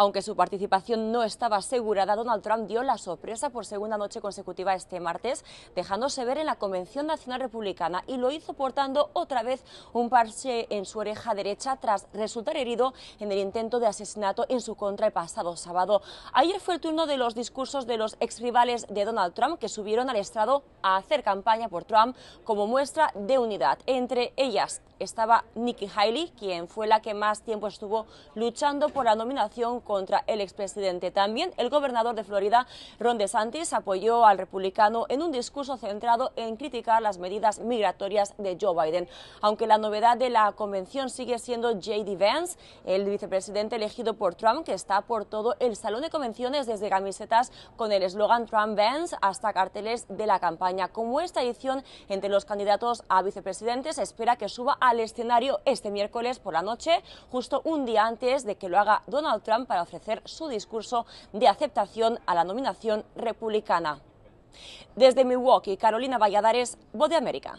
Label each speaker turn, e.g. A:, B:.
A: Aunque su participación no estaba asegurada, Donald Trump dio la sorpresa por segunda noche consecutiva este martes, dejándose ver en la Convención Nacional Republicana y lo hizo portando otra vez un parche en su oreja derecha tras resultar herido en el intento de asesinato en su contra el pasado sábado. Ayer fue el turno de los discursos de los exrivales de Donald Trump que subieron al estrado a hacer campaña por Trump como muestra de unidad. Entre ellas estaba Nikki Haley, quien fue la que más tiempo estuvo luchando por la nominación contra el expresidente. También el gobernador de Florida, Ron DeSantis, apoyó al republicano en un discurso centrado en criticar las medidas migratorias de Joe Biden. Aunque la novedad de la convención sigue siendo J.D. Vance, el vicepresidente elegido por Trump, que está por todo el salón de convenciones, desde camisetas con el eslogan Trump Vance hasta carteles de la campaña. Como esta edición, entre los candidatos a vicepresidentes, espera que suba al escenario este miércoles por la noche, justo un día antes de que lo haga Donald Trump ofrecer su discurso de aceptación a la nominación republicana. Desde Milwaukee, Carolina Valladares, Voz de América.